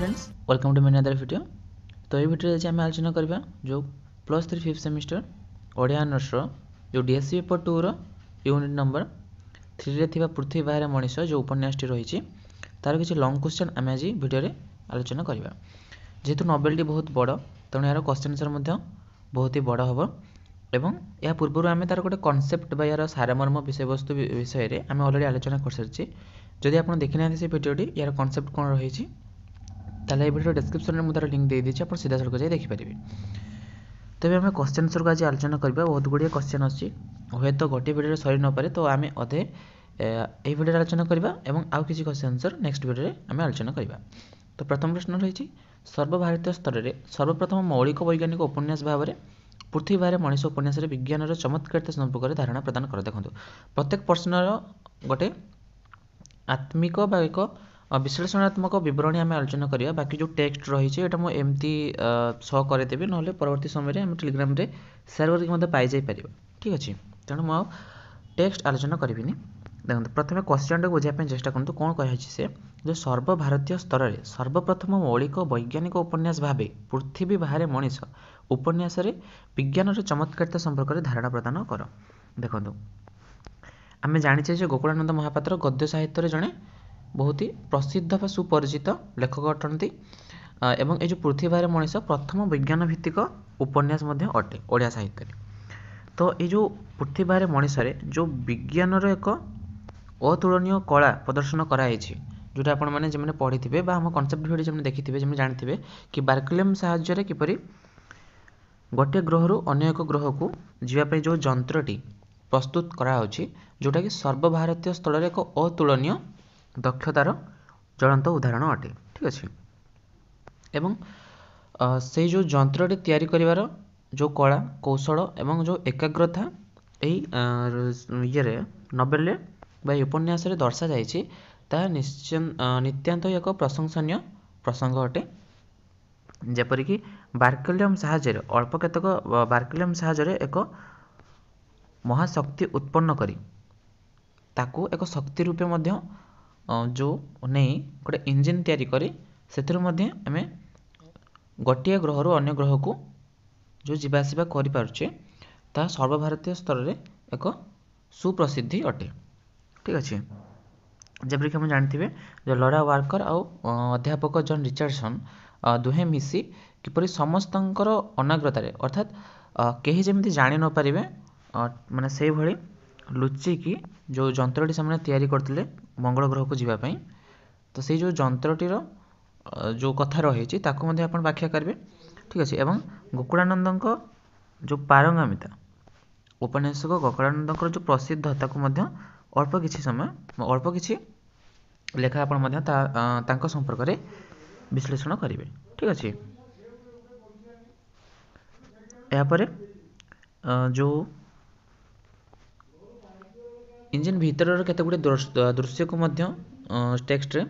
friends welcome to mini other video ତ ଏଇ ଭିଡ଼ିଓରେ ଆଜି ଆମେ ଆଲୋଚନା କରିବା ଯେଉଁ plus three fifth semester Odia ଅନର୍ସର ଯେଉଁ ଡି ଏସ୍ ସି ପେପର୍ ଟୁର ୟୁନିଟ୍ ନମ୍ବର থ্রিরে থাকা পৃথিবী বাহারে মনীষ যে উপন্যাসটি রয়েছে তার কিছু লং কোশ্চেন আমি আজ ভিডিওরে আলোচনা করা যেহেতু নভেলটি বহুত বড় তেমন এর কোশ্চেন আনসর মধ্যে বহুত হি বড় হব এবং এর পূর্বর আমি তার গোটে কনসেপ্ট বা এর সারমর্ম বিষয়বস্তু বিষয়ে আমি অলরেডি আলোচনা করে সারিছি যদি আপনার দেখি না সেই ভিডিওটি এর কনসেপ্ট কোণ রয়েছে তাহলে এই ভিডিও ଡେସ୍କ୍ରିପସନ୍ରେ ମୁଁ ତା'ର ଲିଙ୍କ୍ ଦେଇଦେଇଛି ଆପଣ ସିଧାସଳଖ ଯାଇ ଦେଖିପାରିବେ ତେବେ ଆମେ କୋଶ୍ଚେନ୍ ସରୁକୁ ଆଜି ଆଲୋଚନା କରିବା ବହୁତ ଗୁଡ଼ିଏ କୋଶ୍ଚେନ୍ ଅଛି ହୁଏତ ଗୋଟିଏ ଭିଡ଼ିଓରେ ସରି ନପାରେ ତ ଆମେ ଅଧେ ଏହି ଭିଡ଼ିଓରେ ଆଲୋଚନା କରିବା ଏବଂ ଆଉ କିଛି କୋଶ୍ଚେନ୍ ଆନ୍ସର୍ ନେକ୍ସଟ ଭିଡ଼ିଓରେ ଆମେ ଆଲୋଚନା କରିବା ତ ପ୍ରଥମ ପ୍ରଶ୍ନ ରହିଛି ସର୍ବଭାରତୀୟ ସ୍ତରରେ ସର୍ବପ୍ରଥମ ମୌଳିକ ବୈଜ୍ଞାନିକ ଉପନ୍ୟାସ ଭାବରେ ପୃଥିବୀରେ ମଣିଷ ଉପନ୍ୟାସରେ ବିଜ୍ଞାନର ଚମତ୍କାରିତା ସମ୍ପର୍କରେ ଧାରଣା ପ୍ରଦାନ କର ଦେଖନ୍ତୁ ପ୍ରତ୍ୟେକ ପ୍ରଶ୍ନର ଗୋଟେ ଆତ୍ମିକ ବା ଏକ ବିଶ୍ଳେଷଣାତ୍ମକ ବିବରଣୀ ଆମେ ଆଲୋଚନା କରିବା ବାକି ଯେଉଁ ଟେକ୍ସଟ ରହିଛି ଏଇଟା ମୁଁ ଏମିତି ସ କରାଇଦେବି ନହେଲେ ପରବର୍ତ୍ତୀ ସମୟରେ ଆମେ ଟେଲିଗ୍ରାମରେ ସେୟାର କରିକି ମଧ୍ୟ ପାଇଯାଇପାରିବ ଠିକ୍ ଅଛି ତେଣୁ ମୁଁ ଆଉ ଟେକ୍ସଟ ଆଲୋଚନା କରିବିନି ଦେଖନ୍ତୁ ପ୍ରଥମେ କ୍ୱଶ୍ଚିନ୍ଟାକୁ ବୁଝିବା ପାଇଁ ଚେଷ୍ଟା କରନ୍ତୁ କ'ଣ କହିଛି ସେ ଯେ ସର୍ବଭାରତୀୟ ସ୍ତରରେ ସର୍ବପ୍ରଥମ ମୌଳିକ ବୈଜ୍ଞାନିକ ଉପନ୍ୟାସ ଭାବେ ପୃଥିବୀ ବାହାରେ ମଣିଷ ଉପନ୍ୟାସରେ ବିଜ୍ଞାନର ଚମତ୍କାରିତା ସମ୍ପର୍କରେ ଧାରଣା ପ୍ରଦାନ କର ଦେଖନ୍ତୁ ଆମେ ଜାଣିଛେ ଯେ ଗୋକୁଳାନନ୍ଦ ମହାପାତ୍ର ଗଦ୍ୟ ସାହିତ୍ୟରେ ଜଣେ ବହୁତ ହି ପ୍ରସିଦ୍ଧ ବା ସୁପରିଚିତ ଲେଖକ ଅଟନ୍ତି ଏବଂ ଏ ଯେଉଁ ପୃଥିବୀରେ ମଣିଷ ପ୍ରଥମ ବିଜ୍ଞାନ ଭିତ୍ତିକ ଉପନ୍ୟାସ ମଧ୍ୟ ଅଟେ ଓଡ଼ିଆ ସାହିତ୍ୟରେ ତ ଏଇ ଯେଉଁ ପୃଥିବୀରେ ମଣିଷରେ ଯେଉଁ ବିଜ୍ଞାନର ଏକ ଅତୁଳନୀୟ କଳା ପ୍ରଦର୍ଶନ କରାଯାଇଛି ଯେଉଁଟା ଆପଣମାନେ ଯେମାନେ ପଢ଼ିଥିବେ ବା ଆମ କନସେପ୍ଟ ଭିଡ଼ିଓ ଯେମାନେ ଦେଖିଥିବେ ଯେମାନେ ଜାଣିଥିବେ କି ବାର୍କିଲିୟମ୍ ସାହାଯ୍ୟରେ କିପରି ଗୋଟିଏ ଗ୍ରହରୁ ଅନ୍ୟ ଏକ ଗ୍ରହକୁ ଯିବା ପାଇଁ ଯେଉଁ ଯନ୍ତ୍ରଟି ପ୍ରସ୍ତୁତ କରାହେଉଛି ଯେଉଁଟାକି ସର୍ବଭାରତୀୟ ସ୍ଥଳରେ ଏକ ଅତୁଳନୀୟ ଦକ୍ଷତାର ଚଳନ୍ତ ଉଦାହରଣ ଅଟେ ଠିକ୍ ଅଛି ଏବଂ ସେଇ ଯେଉଁ ଯନ୍ତ୍ରଟି ତିଆରି କରିବାର ଯେଉଁ କଳା କୌଶଳ ଏବଂ ଯେଉଁ ଏକାଗ୍ରତା ଏହି ଇଏରେ ନୋଭେଲରେ ବା ଏହି ଉପନ୍ୟାସରେ ଦର୍ଶାଯାଇଛି ତାହା ନିଶ୍ଚ ନିତ୍ୟାନ୍ତ ଏକ ପ୍ରଶଂସନୀୟ ପ୍ରସଙ୍ଗ ଅଟେ ଯେପରିକି ବାର୍କୁଲିୟମ୍ ସାହାଯ୍ୟରେ ଅଳ୍ପ କେତେକ ବାର୍କୁଲିୟମ୍ ସାହାଯ୍ୟରେ ଏକ ମହାଶକ୍ତି ଉତ୍ପନ୍ନ କରି ତାକୁ ଏକ ଶକ୍ତି ରୂପେ ମଧ୍ୟ ଯେଉଁ ନେଇ ଗୋଟେ ଇଞ୍ଜିନ୍ ତିଆରି କରି ସେଥିରୁ ମଧ୍ୟ ଆମେ ଗୋଟିଏ ଗ୍ରହରୁ ଅନ୍ୟ ଗ୍ରହକୁ ଯେଉଁ ଯିବା ଆସିବା କରିପାରୁଛେ ତାହା ସର୍ବଭାରତୀୟ ସ୍ତରରେ ଏକ ସୁପ୍ରସିଦ୍ଧି ଅଟେ ଠିକ୍ ଅଛି ଯେପରିକି ଆମେ ଜାଣିଥିବେ ଯେ ଲରା ୱାର୍କର ଆଉ ଅଧ୍ୟାପକ ଜନ୍ ରିଚାର୍ଡ଼ସନ୍ ଦୁହେଁ ମିଶି କିପରି ସମସ୍ତଙ୍କର ଅନାଗ୍ରତାରେ ଅର୍ଥାତ୍ କେହି ଯେମିତି ଜାଣି ନପାରିବେ ମାନେ ସେଇଭଳି ଲୁଚିକି ଯେଉଁ ଯନ୍ତ୍ରଟି ସେମାନେ ତିଆରି କରିଥିଲେ ମଙ୍ଗଳ ଗ୍ରହକୁ ଯିବା ପାଇଁ ତ ସେଇ ଯେଉଁ ଯନ୍ତ୍ରଟିର ଯେଉଁ କଥା ରହିଛି ତାକୁ ମଧ୍ୟ ଆପଣ ବ୍ୟାଖ୍ୟା କରିବେ ଠିକ୍ ଅଛି ଏବଂ ଗୋକୁଳାନନ୍ଦଙ୍କ ଯେଉଁ ପାରଙ୍ଗମିତା ଉପନ୍ୟାସକ ଗୋକୁଳାନନ୍ଦଙ୍କର ଯେଉଁ ପ୍ରସିଦ୍ଧ ତାକୁ ମଧ୍ୟ ଅଳ୍ପ କିଛି ସମୟ ଅଳ୍ପ କିଛି ଲେଖା ଆପଣ ମଧ୍ୟ ତା ତାଙ୍କ ସମ୍ପର୍କରେ ବିଶ୍ଳେଷଣ କରିବେ ଠିକ୍ ଅଛି ଏହାପରେ ଯେଉଁ ଇଞ୍ଜିନ୍ ଭିତରର କେତେ ଗୁଡ଼ିଏ ଦୃଶ୍ୟକୁ ମଧ୍ୟ ଟେକ୍ସଟରେ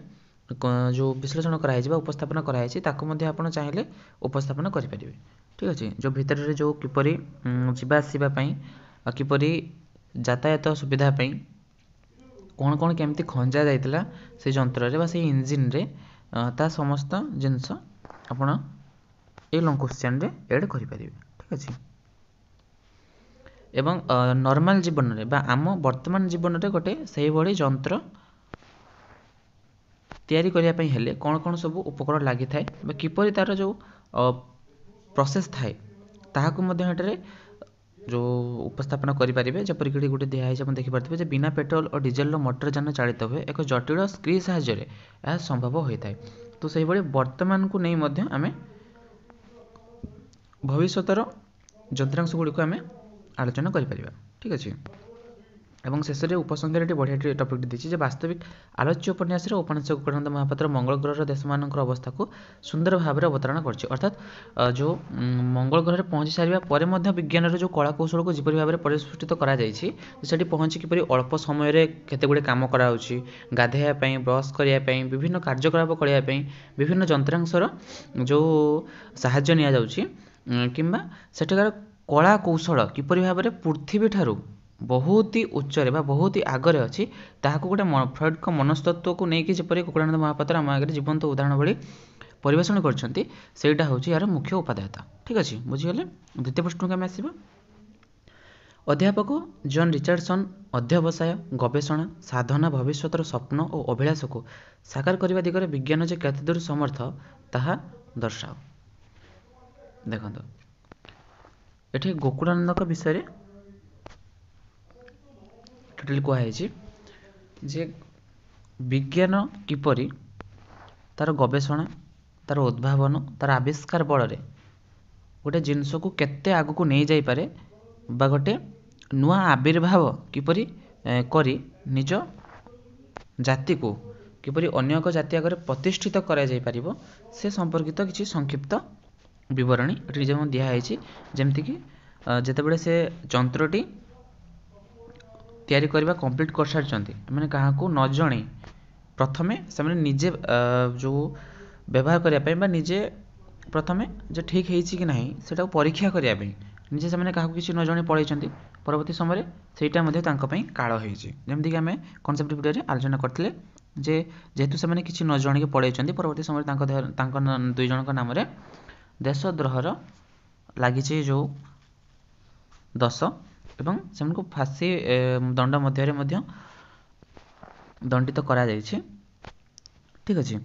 ଯେଉଁ ବିଶ୍ଳେଷଣ କରାହେଇଛି ବା ଉପସ୍ଥାପନ କରାହେଇଛି ତାକୁ ମଧ୍ୟ ଆପଣ ଚାହିଁଲେ ଉପସ୍ଥାପନ କରିପାରିବେ ଠିକ୍ ଅଛି ଯେଉଁ ଭିତରରେ ଯେଉଁ କିପରି ଯିବା ଆସିବା ପାଇଁ କିପରି ଯାତାୟାତ ସୁବିଧା ପାଇଁ କ'ଣ କ'ଣ କେମିତି ଖଞ୍ଜା ଯାଇଥିଲା ସେ ଯନ୍ତ୍ରରେ ବା ସେଇ ଇଞ୍ଜିନ୍ରେ ତା ସମସ୍ତ ଜିନିଷ ଆପଣ ଏଇ ଲଙ୍ଗ କୋଶ୍ଚିନ୍ରେ ଏଡ଼୍ କରିପାରିବେ ଠିକ୍ ଅଛି ଏବଂ ନର୍ମାଲ୍ ଜୀବନରେ ବା ଆମ ବର୍ତ୍ତମାନ ଜୀବନରେ ଗୋଟେ ସେହିଭଳି ଯନ୍ତ୍ର ତିଆରି କରିବା ପାଇଁ ହେଲେ କ'ଣ କ'ଣ ସବୁ ଉପକରଣ ଲାଗିଥାଏ ବା କିପରି ତା'ର ଯେଉଁ ପ୍ରୋସେସ୍ ଥାଏ ତାହାକୁ ମଧ୍ୟ ଏଠାରେ ଯେଉଁ ଉପସ୍ଥାପନ କରିପାରିବେ ଯେପରିକି ଏଠି ଗୋଟେ ହେଇଛି ଆପଣ ଦେଖିପାରୁଥିବେ ଯେ ବିନା ପେଟ୍ରୋଲ ଓ ଡିଜେଲ୍ର ମଟର ଯାନ ଚାଳିତ ହୁଏ ଏକ ଜଟିଳ ସ୍କ୍ରି ସାହାଯ୍ୟରେ ଏହା ସମ୍ଭବ ହୋଇଥାଏ ତ ସେହିଭଳି ବର୍ତ୍ତମାନକୁ ନେଇ ମଧ୍ୟ ଆମେ ଭବିଷ୍ୟତର ଯନ୍ତ୍ରାଂଶ ଗୁଡ଼ିକୁ ଆମେ ଆଲୋଚନା କରିପାରିବା ଠିକ୍ ଅଛି ଏବଂ ଶେଷରେ ଉପସଂହାରରେ ଏଠି ବଢ଼ିଆ ଟପିକ୍ଟି ଦେଇଛି ଯେ ବାସ୍ତବିକ ଆଲୋଚ୍ୟ ଉପନ୍ୟାସରେ ଉପନ୍ୟାସ ଗୋପୀକାନ୍ତ ମହାପାତ୍ର ମଙ୍ଗଳ ଗ୍ରହର ଦେଶମାନଙ୍କର ଅବସ୍ଥାକୁ ସୁନ୍ଦର ଭାବରେ ଅବତାରଣା କରିଛି ଅର୍ଥାତ୍ ଯେଉଁ ମଙ୍ଗଳ ଗ୍ରହରେ ପହଞ୍ଚି ସାରିବା ପରେ ମଧ୍ୟ ବିଜ୍ଞାନର ଯେଉଁ କଳା କୌଶଳକୁ ଯେପରି ଭାବରେ ପରିସ୍ଫୁଟିତ କରାଯାଇଛି ସେଠି ପହଞ୍ଚି କିପରି ଅଳ୍ପ ସମୟରେ କେତେଗୁଡ଼ିଏ କାମ କରାହେଉଛି ଗାଧୋଇବା ପାଇଁ ବ୍ରସ୍ କରିବା ପାଇଁ ବିଭିନ୍ନ କାର୍ଯ୍ୟକଳାପ କରିବା ପାଇଁ ବିଭିନ୍ନ ଯନ୍ତ୍ରାଂଶର ଯେଉଁ ସାହାଯ୍ୟ ନିଆଯାଉଛି କିମ୍ବା ସେଠାକାର କଳା କୌଶଳ କିପରି ଭାବରେ ପୃଥିବୀଠାରୁ ବହୁତ ହି ଉଚ୍ଚରେ ବା ବହୁତ ହି ଆଗରେ ଅଛି ତାହାକୁ ଗୋଟେ ଫ୍ରଏଡ଼ଙ୍କ ମନସ୍ତତ୍ଵକୁ ନେଇକି ଯେପରି କୁକୁଡ଼ାନନ୍ଦ ମହାପାତ୍ର ଆମ ଆଗରେ ଜୀବନ୍ତ ଉଦାହରଣ ଭଳି ପରିବେଷଣ କରିଛନ୍ତି ସେଇଟା ହେଉଛି ଏହାର ମୁଖ୍ୟ ଉପାଦେୟତା ଠିକ୍ ଅଛି ବୁଝିଗଲେ ଦ୍ୱିତୀୟ ପ୍ରଶ୍ନକୁ ଆମେ ଆସିବା ଅଧ୍ୟାପକ ଜନ୍ ରିଚାର୍ଡସନ୍ ଅଧ୍ୟବସାୟ ଗବେଷଣା ସାଧନା ଭବିଷ୍ୟତର ସ୍ୱପ୍ନ ଓ ଅଭିଳାଷକୁ ସାକାର କରିବା ଦିଗରେ ବିଜ୍ଞାନ ଯେ କେତେ ଦୂର ସମର୍ଥ ତାହା ଦର୍ଶାଅ ଦେଖନ୍ତୁ ଏଠି ଗୋକୁଳାନନ୍ଦଙ୍କ ବିଷୟରେ ଟୋଟାଲି କୁହାହେଇଛି ଯେ ବିଜ୍ଞାନ କିପରି ତାର ଗବେଷଣା ତାର ଉଦ୍ଭାବନ ତାର ଆବିଷ୍କାର ବଳରେ ଗୋଟେ ଜିନିଷକୁ କେତେ ଆଗକୁ ନେଇଯାଇପାରେ ବା ଗୋଟେ ନୂଆ ଆବିର୍ଭାବ କିପରି କରି ନିଜ ଜାତିକୁ କିପରି ଅନ୍ୟ ଏକ ଜାତି ଆଗରେ ପ୍ରତିଷ୍ଠିତ କରାଯାଇପାରିବ ସେ ସମ୍ପର୍କିତ କିଛି ସଂକ୍ଷିପ୍ତ ବିବରଣୀ ଏଠି ଯେଉଁ ଦିଆହେଇଛି ଯେମିତିକି ଯେତେବେଳେ ସେ ଯନ୍ତ୍ରଟି ତିଆରି କରିବା କମ୍ପ୍ଲିଟ୍ କରିସାରିଛନ୍ତି ମାନେ କାହାକୁ ନ ଜଣେଇ ପ୍ରଥମେ ସେମାନେ ନିଜେ ଯେଉଁ ବ୍ୟବହାର କରିବା ପାଇଁ ବା ନିଜେ ପ୍ରଥମେ ଯେ ଠିକ୍ ହେଇଛି କି ନାହିଁ ସେଇଟାକୁ ପରୀକ୍ଷା କରିବା ପାଇଁ ନିଜେ ସେମାନେ କାହାକୁ କିଛି ନ ଜଣେଇ ପଳେଇଛନ୍ତି ପରବର୍ତ୍ତୀ ସମୟରେ ସେଇଟା ମଧ୍ୟ ତାଙ୍କ ପାଇଁ କାଳ ହେଇଛି ଯେମିତିକି ଆମେ କନସେପ୍ଟ ଭିଡ଼ିଓରେ ଆଲୋଚନା କରିଥିଲେ ଯେ ଯେହେତୁ ସେମାନେ କିଛି ନ ଜଣେଇକି ପଳେଇଛନ୍ତି ପରବର୍ତ୍ତୀ ସମୟରେ ତାଙ୍କ ତାଙ୍କ ଦୁଇ ଜଣଙ୍କ ନାମରେ ଦେଶଦ୍ରୋହର ଲାଗିଛି ଯେଉଁ ଦଶ ଏବଂ ସେମାନଙ୍କୁ ଫାଶୀ ଦଣ୍ଡ ମଧ୍ୟରେ ମଧ୍ୟ ଦଣ୍ଡିତ କରାଯାଇଛି ଠିକ୍ ଅଛି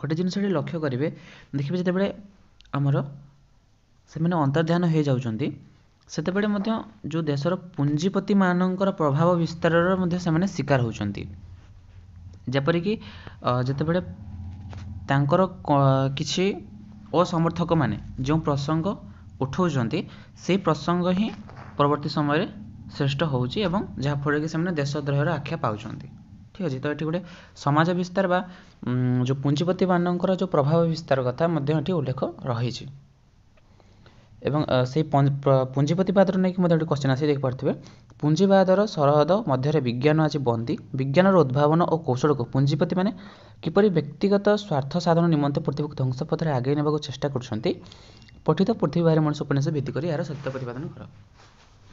ଗୋଟେ ଜିନିଷ ଏଠି ଲକ୍ଷ୍ୟ କରିବେ ଦେଖିବେ ଯେତେବେଳେ ଆମର ସେମାନେ ଅନ୍ତର୍ଧ୍ୟାନ ହୋଇଯାଉଛନ୍ତି ସେତେବେଳେ ମଧ୍ୟ ଯେଉଁ ଦେଶର ପୁଞ୍ଜିପତିମାନଙ୍କର ପ୍ରଭାବ ବିସ୍ତାରର ମଧ୍ୟ ସେମାନେ ଶିକାର ହେଉଛନ୍ତି ଯେପରିକି ଯେତେବେଳେ ତାଙ୍କର କିଛି ଅସମର୍ଥକମାନେ ଯେଉଁ ପ୍ରସଙ୍ଗ ଉଠାଉଛନ୍ତି ସେଇ ପ୍ରସଙ୍ଗ ହିଁ ପରବର୍ତ୍ତୀ ସମୟରେ ଶ୍ରେଷ୍ଠ ହେଉଛି ଏବଂ ଯାହାଫଳରେ କି ସେମାନେ ଦେଶଦ୍ରୋହର ଆଖ୍ୟା ପାଉଛନ୍ତି ଠିକ୍ ଅଛି ତ ଏଠି ଗୋଟେ ସମାଜ ବିସ୍ତାର ବା ଯେଉଁ ପୁଞ୍ଜିପତି ମାନଙ୍କର ଯେଉଁ ପ୍ରଭାବ ବିସ୍ତାର କଥା ମଧ୍ୟ ଏଠି ଉଲ୍ଲେଖ ରହିଛି ଏବଂ ସେଇ ପୁଞ୍ଜିପତି ବାଦର ନେଇକି ମଧ୍ୟ ଗୋଟେ କ୍ୱଶ୍ଚିନ୍ ଆସିକି ଦେଖିପାରୁଥିବେ ପୁଞ୍ଜିବାଦର ସରହଦ ମଧ୍ୟରେ ବିଜ୍ଞାନ ଆଜି ବନ୍ଦୀ ବିଜ୍ଞାନର ଉଦ୍ଭାବନ ଓ କୌଶଳକୁ ପୁଞ୍ଜିପତି ମାନେ କିପରି ବ୍ୟକ୍ତିଗତ ସ୍ୱାର୍ଥ ସାଧନ ନିମନ୍ତେ ପୃଥିବୀକୁ ଧ୍ୱଂସ ପଥରେ ଆଗେଇ ନେବାକୁ ଚେଷ୍ଟା କରୁଛନ୍ତି ପଠିତ ପୃଥିବୀ ବାହାରେ ମଣିଷ ଉପନ୍ୟାସ ଭିତ୍ତି କରି ଏହାର ସତ୍ୟ ପ୍ରତିପାଦନ କର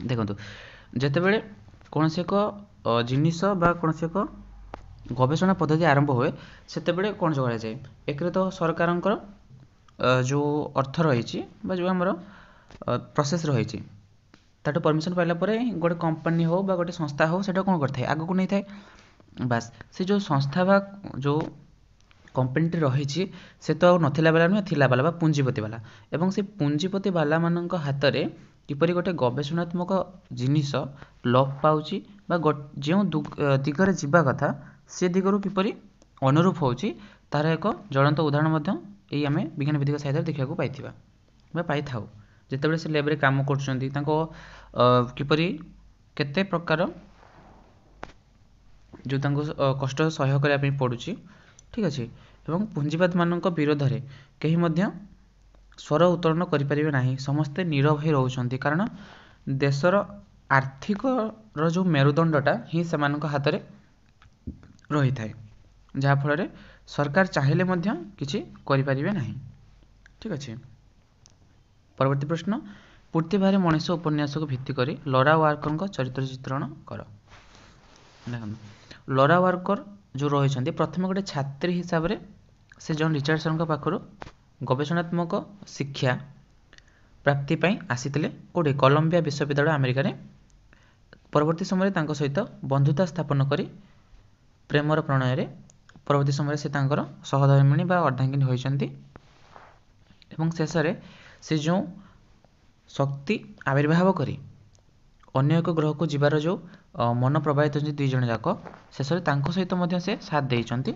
ଦେଖନ୍ତୁ ଯେତେବେଳେ କୌଣସି ଏକ ଜିନିଷ ବା କୌଣସି ଏକ ଗବେଷଣା ପଦ୍ଧତି ଆରମ୍ଭ ହୁଏ ସେତେବେଳେ କ'ଣ ଯୋଗାଡ଼ାଯାଏ ଏକରେ ତ ସରକାରଙ୍କର ଯେଉଁ ଅର୍ଥ ରହିଛି ବା ଯେଉଁ ଆମର ପ୍ରସେସ୍ ରହିଛି ତାଠୁ ପରମିସନ୍ ପାଇଲା ପରେ ଗୋଟେ କମ୍ପାନୀ ହେଉ ବା ଗୋଟେ ସଂସ୍ଥା ହେଉ ସେଇଟା କ'ଣ କରିଥାଏ ଆଗକୁ ନେଇଥାଏ ବାସ୍ ସେ ଯେଉଁ ସଂସ୍ଥା ବା ଯେଉଁ କମ୍ପାନୀଟି ରହିଛି ସେ ତ ଆଉ ନଥିଲା ବାଲା ନୁହେଁ ଥିଲା ବାଲା ବା ପୁଞ୍ଜିପତି ବାଲା ଏବଂ ସେ ପୁଞ୍ଜିପତି ବାଲାମାନଙ୍କ ହାତରେ କିପରି ଗୋଟେ ଗବେଷଣାତ୍ମକ ଜିନିଷ ଲପ୍ ପାଉଛି ବା ଯେଉଁ ଦିଗରେ ଯିବା କଥା ସେ ଦିଗରୁ କିପରି ଅନୁରୂପ ହେଉଛି ତାହାର ଏକ ଜ୍ୱଳନ୍ତ ଉଦାହରଣ ମଧ୍ୟ ଏଇ ଆମେ ବିଜ୍ଞାନ ଭିତ୍ତିକ ସାହିତ୍ୟରେ ଦେଖିବାକୁ ପାଇଥିବା ବା ପାଇଥାଉ ଯେତେବେଳେ ସେ ଲେବ୍ରେ କାମ କରୁଛନ୍ତି ତାଙ୍କ କିପରି କେତେ ପ୍ରକାର ଯେଉଁ ତାଙ୍କୁ କଷ୍ଟ ସହ୍ୟ କରିବା ପାଇଁ ପଡ଼ୁଛି ଠିକ୍ ଅଛି ଏବଂ ପୁଞ୍ଜିବାଦମାନଙ୍କ ବିରୋଧରେ କେହି ମଧ୍ୟ ସ୍ୱର ଉତ୍ତୋଳନ କରିପାରିବେ ନାହିଁ ସମସ୍ତେ ନିରବ ହୋଇ ରହୁଛନ୍ତି କାରଣ ଦେଶର ଆର୍ଥିକର ଯେଉଁ ମେରୁଦଣ୍ଡଟା ହିଁ ସେମାନଙ୍କ ହାତରେ ରହିଥାଏ ଯାହାଫଳରେ ସରକାର ଚାହିଁଲେ ମଧ୍ୟ କିଛି କରିପାରିବେ ନାହିଁ ଠିକ ଅଛି ପରବର୍ତ୍ତୀ ପ୍ରଶ୍ନ ପୂର୍ତ୍ତିଭାରେ ମଣିଷ ଉପନ୍ୟାସକୁ ଭିତ୍ତି କରି ଲରା ୱାର୍କରଙ୍କ ଚରିତ୍ର ଚିତ୍ରଣ କର ଦେଖନ୍ତୁ ଲରା ୱାର୍କର ଯେଉଁ ରହିଛନ୍ତି ପ୍ରଥମେ ଗୋଟେ ଛାତ୍ରୀ ହିସାବରେ ସେ ଜନ୍ ରିଚାର୍ଡସନ୍ଙ୍କ ପାଖରୁ ଗବେଷଣାତ୍ମକ ଶିକ୍ଷା ପ୍ରାପ୍ତି ପାଇଁ ଆସିଥିଲେ କେଉଁଠି କଲମ୍ବିଆ ବିଶ୍ୱବିଦ୍ୟାଳୟ ଆମେରିକାରେ ପରବର୍ତ୍ତୀ ସମୟରେ ତାଙ୍କ ସହିତ ବନ୍ଧୁତା ସ୍ଥାପନ କରି ପ୍ରେମର ପ୍ରଣୟରେ ପରବର୍ତ୍ତୀ ସମୟରେ ସେ ତାଙ୍କର ସହଧର୍ମିଣୀ ବା ଅର୍ଦ୍ଧାଙ୍ଗିନୀ ହୋଇଛନ୍ତି ଏବଂ ଶେଷରେ ସେ ଯେଉଁ ଶକ୍ତି ଆବିର୍ଭାବ କରି ଅନ୍ୟ ଏକ ଗ୍ରହକୁ ଯିବାର ଯେଉଁ ମନ ପ୍ରବାହିତ ହେଉଛନ୍ତି ଦୁଇ ଜଣ ଯାକ ଶେଷରେ ତାଙ୍କ ସହିତ ମଧ୍ୟ ସେ ସାଥ ଦେଇଛନ୍ତି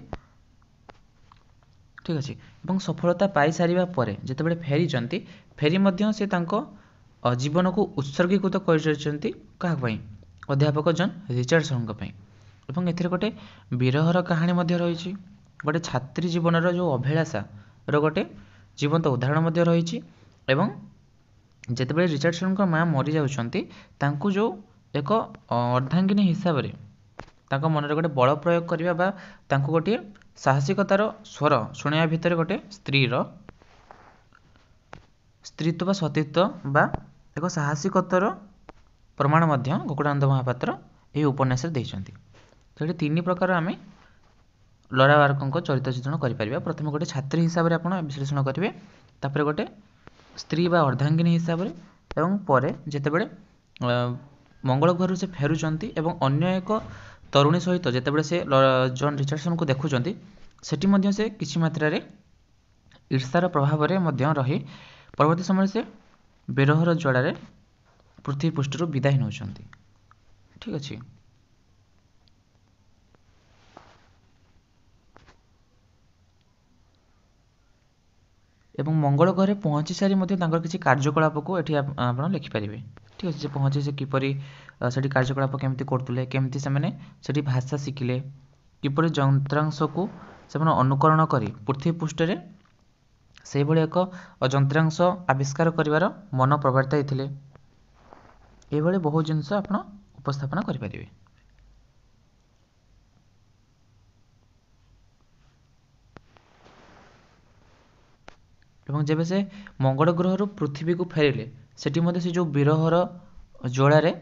ଠିକ୍ ଅଛି ଏବଂ ସଫଳତା ପାଇସାରିବା ପରେ ଯେତେବେଳେ ଫେରିଛନ୍ତି ଫେରି ମଧ୍ୟ ସେ ତାଙ୍କ ଜୀବନକୁ ଉତ୍ସର୍ଗୀକୃତ କରିଛନ୍ତି କାହା ପାଇଁ ଅଧ୍ୟାପକ ଜନ୍ ରିଚାର୍ଡସନ୍ଙ୍କ ପାଇଁ ଏବଂ ଏଥିରେ ଗୋଟେ ବିରହର କାହାଣୀ ମଧ୍ୟ ରହିଛି ଗୋଟେ ଛାତ୍ରୀ ଜୀବନର ଯେଉଁ ଅଭିଳାଷାର ଗୋଟେ ଜୀବନ୍ତ ଉଦାହରଣ ମଧ୍ୟ ରହିଛି ଏବଂ ଯେତେବେଳେ ରିଚାର୍ଡସନ୍ଙ୍କ ମା' ମରିଯାଉଛନ୍ତି ତାଙ୍କୁ ଯେଉଁ ଏକ ଅର୍ଦ୍ଧାଙ୍ଗିନୀ ହିସାବରେ ତାଙ୍କ ମନରେ ଗୋଟେ ବଳ ପ୍ରୟୋଗ କରିବା ବା ତାଙ୍କୁ ଗୋଟିଏ ସାହସିକତାର ସ୍ୱର ଶୁଣିବା ଭିତରେ ଗୋଟେ ସ୍ତ୍ରୀର ସ୍ତ୍ରୀତ୍ୱ ବା ସତୀତ୍ୱ ବା ଏକ ସାହସିକତାର ପ୍ରମାଣ ମଧ୍ୟ ଗୋକୁଳାନନ୍ଦ ମହାପାତ୍ର ଏହି ଉପନ୍ୟାସରେ ଦେଇଛନ୍ତି ସେଠି ତିନି ପ୍ରକାର ଆମେ ଲରା ବାର୍କଙ୍କ ଚରିତ୍ର ଚିତ୍ରଣ କରିପାରିବା ପ୍ରଥମେ ଗୋଟେ ଛାତ୍ରୀ ହିସାବରେ ଆପଣ ବିଶ୍ଳେଷଣ କରିବେ ତା'ପରେ ଗୋଟେ ସ୍ତ୍ରୀ ବା ଅର୍ଦ୍ଧାଙ୍ଗିନୀ ହିସାବରେ ଏବଂ ପରେ ଯେତେବେଳେ ମଙ୍ଗଳ ଗ୍ରହରୁ ସେ ଫେରୁଛନ୍ତି ଏବଂ ଅନ୍ୟ ଏକ ତରୁଣୀ ସହିତ ଯେତେବେଳେ ସେ ଜନ୍ ରିଚାର୍ଡ଼ସନ୍ଙ୍କୁ ଦେଖୁଛନ୍ତି ସେଠି ମଧ୍ୟ ସେ କିଛି ମାତ୍ରାରେ ଈର୍ଷାର ପ୍ରଭାବରେ ମଧ୍ୟ ରହି ପରବର୍ତ୍ତୀ ସମୟରେ ସେ ବିରହର ଜ୍ୱାଳାରେ ପୃଥିବୀ ପୃଷ୍ଠରୁ ବିଦାୟ ନେଉଛନ୍ତି ଠିକ୍ ଅଛି ଏବଂ ମଙ୍ଗଳ ଗ୍ରହରେ ପହଞ୍ଚି ସାରି ମଧ୍ୟ ତାଙ୍କର କିଛି କାର୍ଯ୍ୟକଳାପକୁ ଏଠି ଆପଣ ଲେଖିପାରିବେ ଠିକ୍ ଅଛି ସେ ପହଞ୍ଚି ସେ କିପରି ସେଠି କାର୍ଯ୍ୟକଳାପ କେମିତି କରୁଥିଲେ କେମିତି ସେମାନେ ସେଠି ଭାଷା ଶିଖିଲେ କିପରି ଯନ୍ତ୍ରାଂଶକୁ ସେମାନେ ଅନୁକରଣ କରି ପୃଥିବୀ ପୃଷ୍ଠରେ ସେହିଭଳି ଏକ ଯନ୍ତ୍ରାଂଶ ଆବିଷ୍କାର କରିବାର ମନ ପ୍ରବର୍ତ୍ତ ହୋଇଥିଲେ ଏଭଳି ବହୁତ ଜିନିଷ ଆପଣ ଉପସ୍ଥାପନ କରିପାରିବେ ଏବଂ ଯେବେ ସେ ମଙ୍ଗଳ ଗ୍ରହରୁ ପୃଥିବୀକୁ ଫେରିଲେ ସେଠି ମଧ୍ୟ ସେ ଯେଉଁ ବିରହର ଜୋଳାରେ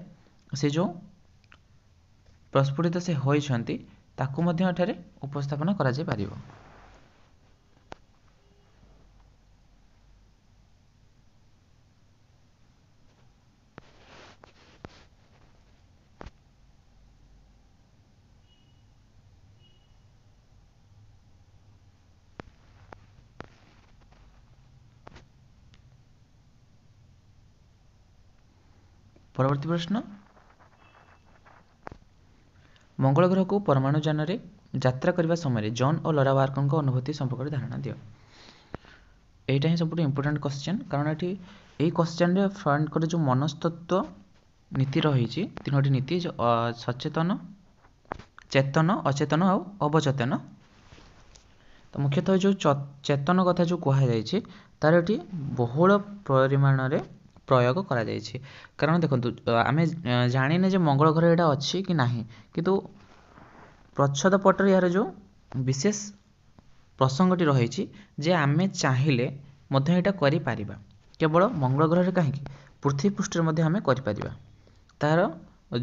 ସେ ଯେଉଁ ପ୍ରସ୍ଫୁଟିତ ସେ ହୋଇଛନ୍ତି ତାକୁ ମଧ୍ୟ ଏଠାରେ ଉପସ୍ଥାପନ କରାଯାଇପାରିବ ପରବର୍ତ୍ତୀ ପ୍ରଶ୍ନ ମଙ୍ଗଳ ଗ୍ରହକୁ ପରମାଣୁ ଯାନରେ ଯାତ୍ରା କରିବା ସମୟରେ ଜନ୍ ଓ ଲରା ବାର୍କଙ୍କ ଅନୁଭୂତି ସମ୍ପର୍କରେ ଧାରଣା ଦିଅ ଏଇଟା ହିଁ ସବୁଠୁ ଇମ୍ପୋର୍ଟାଣ୍ଟ କୋଶ୍ଚେନ୍ କାରଣ ଏଠି ଏଇ କୋଶ୍ଚେନ୍ରେ ଫ୍ରଏଡ଼ଙ୍କର ଯେଉଁ ମନସ୍ତତ୍ଵ ନୀତି ରହିଛି ତିନୋଟି ନୀତି ସଚେତନ ଚେତନ ଅଚେତନ ଆଉ ଅବଚେତନ ତ ମୁଖ୍ୟତଃ ଯେଉଁ ଚେତନ କଥା ଯେଉଁ କୁହାଯାଇଛି ତାର ଏଠି ବହୁଳ ପରିମାଣରେ ପ୍ରୟୋଗ କରାଯାଇଛି କାରଣ ଦେଖନ୍ତୁ ଆମେ ଜାଣିନେ ଯେ ମଙ୍ଗଳ ଗ୍ରହ ଏଇଟା ଅଛି କି ନାହିଁ କିନ୍ତୁ ପ୍ରଚ୍ଛଦ ପଟରେ ଏହାର ଯେଉଁ ବିଶେଷ ପ୍ରସଙ୍ଗଟି ରହିଛି ଯେ ଆମେ ଚାହିଁଲେ ମଧ୍ୟ ଏଇଟା କରିପାରିବା କେବଳ ମଙ୍ଗଳ ଗ୍ରହରେ କାହିଁକି ପୃଥିବୀ ପୃଷ୍ଠରେ ମଧ୍ୟ ଆମେ କରିପାରିବା ତାର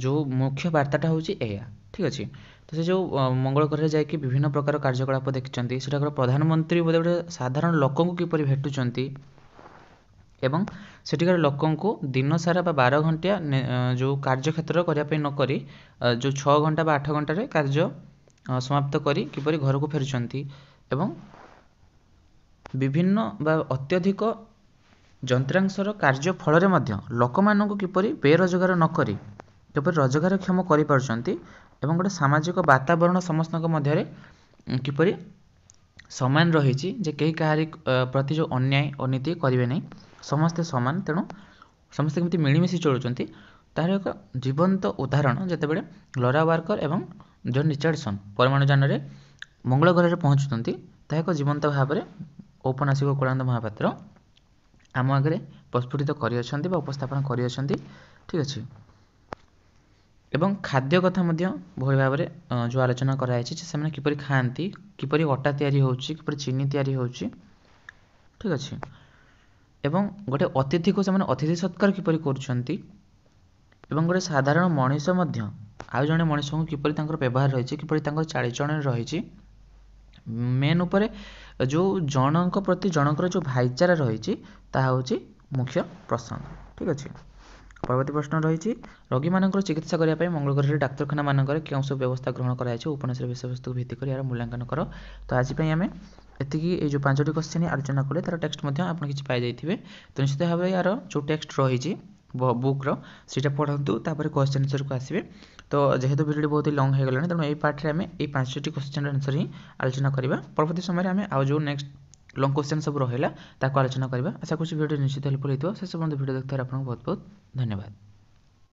ଯେଉଁ ମୁଖ୍ୟ ବାର୍ତ୍ତାଟା ହେଉଛି ଏହା ଠିକ୍ ଅଛି ତ ସେ ଯେଉଁ ମଙ୍ଗଳ ଗ୍ରହରେ ଯାଇକି ବିଭିନ୍ନ ପ୍ରକାର କାର୍ଯ୍ୟକଳାପ ଦେଖିଛନ୍ତି ସେଠାକାର ପ୍ରଧାନମନ୍ତ୍ରୀ ବୋଧେ ଗୋଟେ ସାଧାରଣ ଲୋକଙ୍କୁ କିପରି ଭେଟୁଛନ୍ତି ଏବଂ ସେଠିକାର ଲୋକଙ୍କୁ ଦିନସାରା ବା ବାର ଘଣ୍ଟିଆ ଯେଉଁ କାର୍ଯ୍ୟକ୍ଷେତ୍ର କରିବା ପାଇଁ ନକରି ଯେଉଁ ଛଅ ଘଣ୍ଟା ବା ଆଠ ଘଣ୍ଟାରେ କାର୍ଯ୍ୟ ସମାପ୍ତ କରି କିପରି ଘରକୁ ଫେରୁଛନ୍ତି ଏବଂ ବିଭିନ୍ନ ବା ଅତ୍ୟଧିକ ଯନ୍ତ୍ରାଂଶର କାର୍ଯ୍ୟ ଫଳରେ ମଧ୍ୟ ଲୋକମାନଙ୍କୁ କିପରି ବେରୋଜଗାର ନ କରି କିପରି ରୋଜଗାରକ୍ଷମ କରିପାରୁଛନ୍ତି ଏବଂ ଗୋଟେ ସାମାଜିକ ବାତାବରଣ ସମସ୍ତଙ୍କ ମଧ୍ୟରେ କିପରି ସମାନ ରହିଛି ଯେ କେହି କାହାରି ପ୍ରତି ଯେଉଁ ଅନ୍ୟାୟ ଅନୀତି କରିବେ ନାହିଁ ସମସ୍ତେ ସମାନ ତେଣୁ ସମସ୍ତେ କେମିତି ମିଳିମିଶି ଚଳୁଛନ୍ତି ତାହାର ଏକ ଜୀବନ୍ତ ଉଦାହରଣ ଯେତେବେଳେ ଲରା ୱାର୍କର ଏବଂ ଜନ୍ ରିଚାର୍ଡସନ୍ ପରମାଣୁ ଯାନରେ ମଙ୍ଗଳ ଗ୍ରହରେ ପହଞ୍ଚୁଛନ୍ତି ତାହା ଏକ ଜୀବନ୍ତ ଭାବରେ ଔପନ୍ୟାସିକ କୁଳାନ୍ତ ମହାପାତ୍ର ଆମ ଆଗରେ ପ୍ରସ୍ଫୁଟିତ କରିଅଛନ୍ତି ବା ଉପସ୍ଥାପନ କରିଅଛନ୍ତି ଠିକ୍ ଅଛି ଏବଂ ଖାଦ୍ୟ କଥା ମଧ୍ୟ ଭଳି ଭାବରେ ଯେଉଁ ଆଲୋଚନା କରାଯାଇଛି ଯେ ସେମାନେ କିପରି ଖାଆନ୍ତି କିପରି ଅଟା ତିଆରି ହେଉଛି କିପରି ଚିନି ତିଆରି ହେଉଛି ଠିକ୍ ଅଛି ଏବଂ ଗୋଟେ ଅତିଥିକୁ ସେମାନେ ଅତିଥି ସତ୍କାର କିପରି କରୁଛନ୍ତି ଏବଂ ଗୋଟେ ସାଧାରଣ ମଣିଷ ମଧ୍ୟ ଆଉ ଜଣେ ମଣିଷଙ୍କୁ କିପରି ତାଙ୍କର ବ୍ୟବହାର ରହିଛି କିପରି ତାଙ୍କର ଚାଲିଚଳନ ରହିଛି ମେନ୍ ଉପରେ ଯେଉଁ ଜଣଙ୍କ ପ୍ରତି ଜଣଙ୍କର ଯେଉଁ ଭାଇଚାରା ରହିଛି ତାହା ହେଉଛି ମୁଖ୍ୟ ପ୍ରସଙ୍ଗ ଠିକ୍ ଅଛି ପରବର୍ତ୍ତୀ ପ୍ରଶ୍ନ ରହିଛି ରୋଗୀମାନଙ୍କର ଚିକିତ୍ସା କରିବା ପାଇଁ ମଙ୍ଗଳଗ୍ରହରେ ଡାକ୍ତରଖାନାମାନଙ୍କରେ କେଉଁ ସବୁ ବ୍ୟବସ୍ଥା ଗ୍ରହଣ କରାଯାଇଛି ଉପନ୍ୟାସର ବିଷୟବସ୍ତୁକୁ ଭିତ୍ତି କରି ଏହାର ମୂଲ୍ୟାଙ୍କନ କର ତ ଆଜି ପାଇଁ ଆମେ এতকি এই যে 5ଟି কোশ্চেন আলোচনা কৰে তাৰ টেক্সটৰ মদ্যে আপোন কিছি পাই যাই থিবে তনিশ্চিতভাৱে ইয়াৰ যো টেক্সট ৰহেজি বুকৰ সিটা পঢ়ন্তু তাৰ পাৰে কোৱেশ্চন আনসারক আসিবে তো জেহেত ভিডিওটি বহুত লং হৈ গৈলনে তেনু এই পাৰ্টৰে আমি এই 5ଟି কোৱেশ্চনৰ আনসারহে আলোচনা কৰিব পাৰવતી সময়ৰে আমি আৰু যো নেক্সট লং কোৱেশ্চন সব ৰহেলা তাৰকো আলোচনা কৰিব আশা কৰিছো ভিডিওটি নিশ্চিত সহায়ক হ'ব সেয়সমন্ত ভিডিও দেখাৰ বাবে আপোনাক বহুত বহুত ধন্যবাদ